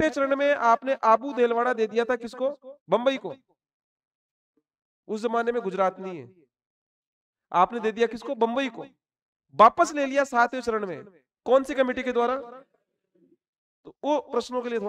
छठे चरण में आपने आबू देलवाड़ा दे दिया था किसको बंबई को उस जमाने में गुजरात नहीं है आपने दे दिया किसको बंबई को वापस ले लिया सातवें चरण में कौन सी कमेटी के द्वारा तो वो प्रश्नों के लिए